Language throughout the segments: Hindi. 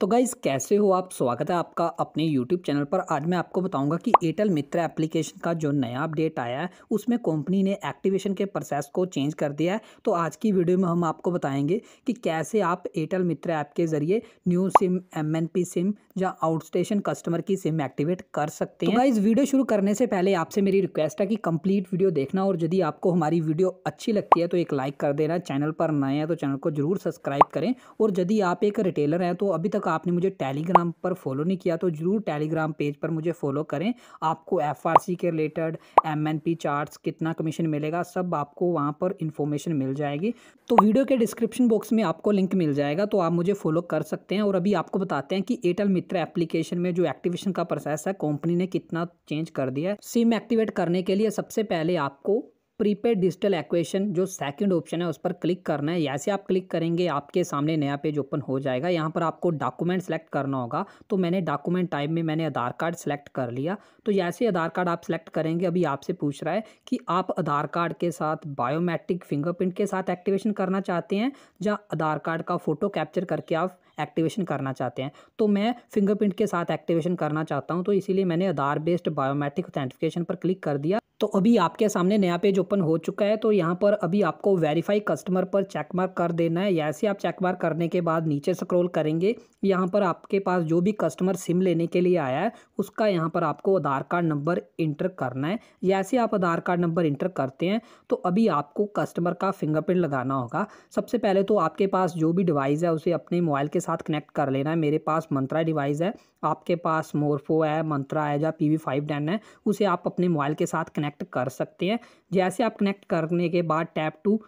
तो गाइज़ कैसे हो आप स्वागत है आपका अपने YouTube चैनल पर आज मैं आपको बताऊंगा कि एयरटेल मित्र एप्लीकेशन का जो नया अपडेट आया है उसमें कंपनी ने एक्टिवेशन के प्रोसेस को चेंज कर दिया है तो आज की वीडियो में हम आपको बताएंगे कि कैसे आप एयरटेल मित्र ऐप के ज़रिए न्यू सिम एम सिम या आउट स्टेशन कस्टमर की सिम एक्टिवेट कर सकते तो हैं तो गाइज़ वीडियो शुरू करने से पहले आपसे मेरी रिक्वेस्ट है कि कम्प्लीट वीडियो देखना और यदि आपको हमारी वीडियो अच्छी लगती है तो एक लाइक कर देना चैनल पर नए हैं तो चैनल को ज़रूर सब्सक्राइब करें और यदि आप एक रिटेलर हैं तो अभी तक आपने मुझे टेलीग्राम पर फॉलो नहीं किया तो ज़रूर टेलीग्राम पेज पर मुझे फॉलो करें आपको एफ के रिलेटेड एम एन चार्ट्स कितना कमीशन मिलेगा सब आपको वहाँ पर इन्फॉर्मेशन मिल जाएगी तो वीडियो के डिस्क्रिप्शन बॉक्स में आपको लिंक मिल जाएगा तो आप मुझे फॉलो कर सकते हैं और अभी आपको बताते हैं कि एयरटेल मित्र एप्लीकेशन में जो एक्टिवेशन का प्रोसेस है कंपनी ने कितना चेंज कर दिया है सिम एक्टिवेट करने के लिए सबसे पहले आपको प्रीपेड डिजिटल एक्वेशन जो सेकंड ऑप्शन है उस पर क्लिक करना है जैसे आप क्लिक करेंगे आपके सामने नया पेज ओपन हो जाएगा यहाँ पर आपको डॉक्यूमेंट सेलेक्ट करना होगा तो मैंने डॉक्यूमेंट टाइप में मैंने आधार कार्ड सेलेक्ट कर लिया तो जैसे आधार कार्ड आप सेलेक्ट करेंगे अभी आपसे पूछ रहा है कि आप आधार कार्ड के साथ बायोमेट्रिक फिंगरप्रिंट के साथ एक्टिवेशन करना चाहते हैं जहाँ आधार कार्ड का फ़ोटो कैप्चर करके आप एक्टिवेशन करना चाहते हैं तो मैं फिंगरप्रिंट के साथ एक्टिवेशन करना चाहता हूँ तो इसीलिए मैंने आधार बेस्ड बायोमेट्रिक ऑथेंटिफिकेशन पर क्लिक कर दिया तो अभी आपके सामने नया पेज ओपन हो चुका है तो यहाँ पर अभी आपको वेरीफाई कस्टमर पर चेक मार्क कर देना है ऐसे आप चेक मार्क करने के बाद नीचे स्क्रॉल करेंगे यहाँ पर आपके पास जो भी कस्टमर सिम लेने के लिए आया है उसका यहाँ पर आपको आधार कार्ड नंबर इंटर करना है जैसे आप आधार कार्ड नंबर इंटर करते हैं तो अभी आपको कस्टमर का फिंगरप्रिंट लगाना होगा सबसे पहले तो आपके पास जो भी डिवाइस है उसे अपने मोबाइल के साथ साथ कनेक्ट कर लेना है मेरे पास मंत्रा डिवाइस है आपके पास मोरफो है मंत्रा है या पी वी फाइव है उसे आप अपने मोबाइल के साथ कनेक्ट कर सकते हैं जैसे आप कनेक्ट करने के बाद टैप टू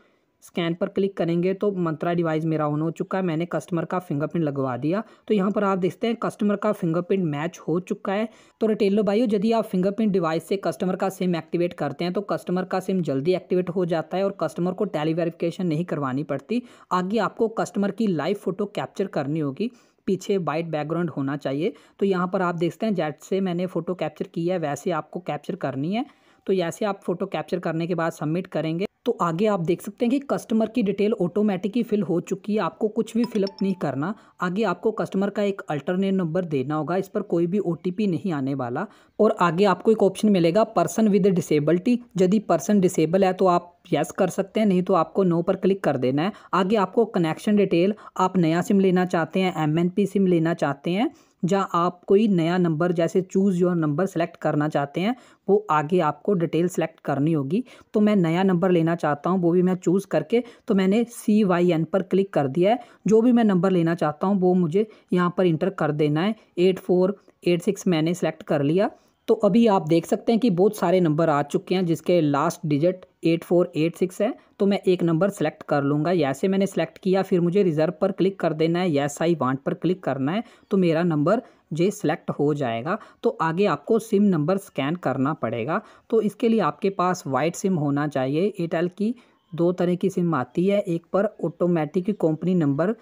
स्कैन पर क्लिक करेंगे तो मंत्रा डिवाइस मेरा ऑन हो चुका है मैंने कस्टमर का फिंगरप्रिंट लगवा दिया तो यहाँ पर आप देखते हैं कस्टमर का फिंगरप्रिंट मैच हो चुका है तो रिटेलो भाइयों यदि आप फिंगरप्रिंट डिवाइस से कस्टमर का सिम एक्टिवेट करते हैं तो कस्टमर का सिम जल्दी एक्टिवेट हो जाता है और कस्टमर को टेली वेरिफिकेशन नहीं करवानी पड़ती आगे आपको कस्टमर की लाइव फ़ोटो कैप्चर करनी होगी पीछे वाइट बैकग्राउंड होना चाहिए तो यहाँ पर आप देखते हैं जैसे मैंने फ़ोटो कैप्चर की है वैसे आपको कैप्चर करनी है तो ऐसे आप फ़ोटो कैप्चर करने के बाद सबमिट करेंगे तो आगे आप देख सकते हैं कि कस्टमर की डिटेल ऑटोमेटिक ही फिल हो चुकी है आपको कुछ भी फिलअप नहीं करना आगे आपको कस्टमर का एक अल्टरनेट नंबर देना होगा इस पर कोई भी ओ नहीं आने वाला और आगे आपको एक ऑप्शन मिलेगा पर्सन विद डिसेबलिटी यदि पर्सन डिसेबल है तो आप यस कर सकते हैं नहीं तो आपको नो पर क्लिक कर देना है आगे आपको कनेक्शन डिटेल आप नया सिम लेना चाहते हैं एमएनपी सिम लेना चाहते हैं जहाँ आप कोई नया नंबर जैसे चूज़ योर नंबर सेलेक्ट करना चाहते हैं वो आगे आपको डिटेल सेलेक्ट करनी होगी तो मैं नया नंबर लेना चाहता हूँ वो भी मैं चूज़ करके तो मैंने सी वाई एन पर क्लिक कर दिया है जो भी मैं नंबर लेना चाहता हूँ वो मुझे यहाँ पर इंटर कर देना है एट फोर एट सिक्स मैंने सेलेक्ट कर लिया तो अभी आप देख सकते हैं कि बहुत सारे नंबर आ चुके हैं जिसके last digit eight four eight six है तो मैं एक नंबर सेलेक्ट कर लूँगा जैसे मैंने सेलेक्ट किया फिर मुझे रिज़र्व पर क्लिक कर देना है यस आई वांट पर क्लिक करना है तो मेरा नंबर जे सेलेक्ट हो जाएगा तो आगे आपको सिम नंबर स्कैन करना पड़ेगा तो इसके लिए आपके पास वाइट सिम होना चाहिए एयरटेल की दो तरह की सिम आती है एक पर ऑटोमेटिक कंपनी नंबर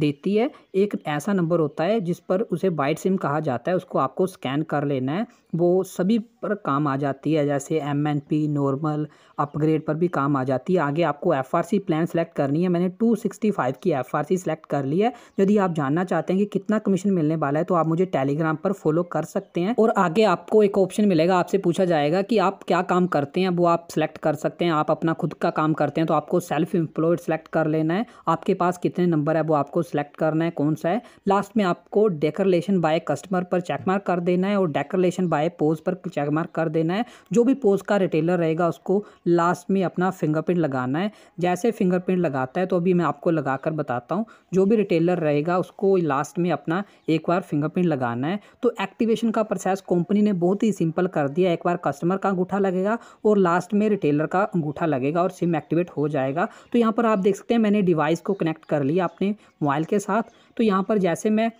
देती है एक ऐसा नंबर होता है जिस पर उसे बाइट सिम कहा जाता है उसको आपको स्कैन कर लेना है वो सभी पर काम आ जाती है जैसे M N P normal upgrade पर भी काम आ जाती है आगे आपको एफ प्लान सेलेक्ट करनी है मैंने 265 की एफ सेलेक्ट कर ली है यदि आप जानना चाहते हैं कि कितना कमीशन मिलने वाला है तो आप मुझे टेलीग्राम पर फॉलो कर सकते हैं और आगे आपको एक ऑप्शन मिलेगा आपसे पूछा जाएगा कि आप क्या काम करते हैं वो आप सेलेक्ट कर सकते हैं आप अपना खुद का काम करते हैं तो आपको सेल्फ एम्प्लॉयड सेलेक्ट कर लेना है आपके पास कितने नंबर है वो आपको सेलेक्ट करना है कौन सा है लास्ट में आपको डेकोरेशन बाय कस्टमर पर चेकमार्क कर देना है और डेकोरेशन बाय पोज पर चेकमार्क मार्क कर देना है जो भी पोज का रिटेलर रहेगा उसको लास्ट में अपना फिंगरप्रिंट लगाना है जैसे फिंगरप्रिंट लगाता है तो अभी मैं आपको लगा कर बताता हूँ जो भी रिटेलर रहेगा उसको लास्ट में अपना एक बार फिंगरप्रिंट लगाना है तो एक्टिवेशन का प्रोसेस कंपनी ने बहुत ही सिंपल कर दिया एक बार कस्टमर का अंगूठा लगेगा और लास्ट में रिटेलर का अंगूठा लगेगा और सिम एक्टिवेट हो जाएगा तो यहाँ पर आप देख सकते हैं मैंने डिवाइस को कनेक्ट कर लिया अपने मोबाइल के साथ तो यहाँ पर जैसे मैं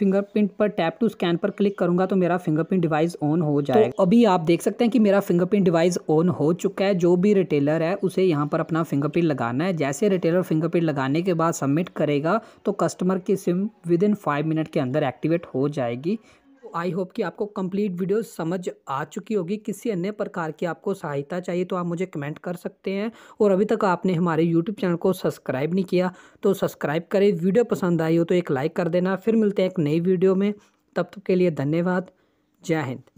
फिंगरप्रिंट पर टैप टू स्कैन पर क्लिक करूंगा तो मेरा फिंगरप्रिंट डिवाइस ऑन हो तो जाएगा तो अभी आप देख सकते हैं कि मेरा फिंगरप्रिंट डिवाइस ऑन हो चुका है जो भी रिटेलर है उसे यहाँ पर अपना फिंगरप्रिंट लगाना है जैसे रिटेलर फिंगरप्रिंट लगाने के बाद सबमिट करेगा तो कस्टमर की SIM within five minute के अंदर एक्टिवेट हो जाएगी आई होप कि आपको कंप्लीट वीडियो समझ आ चुकी होगी किसी अन्य प्रकार की आपको सहायता चाहिए तो आप मुझे कमेंट कर सकते हैं और अभी तक आपने हमारे यूट्यूब चैनल को सब्सक्राइब नहीं किया तो सब्सक्राइब करें वीडियो पसंद आई हो तो एक लाइक कर देना फिर मिलते हैं एक नई वीडियो में तब तक के लिए धन्यवाद जय हिंद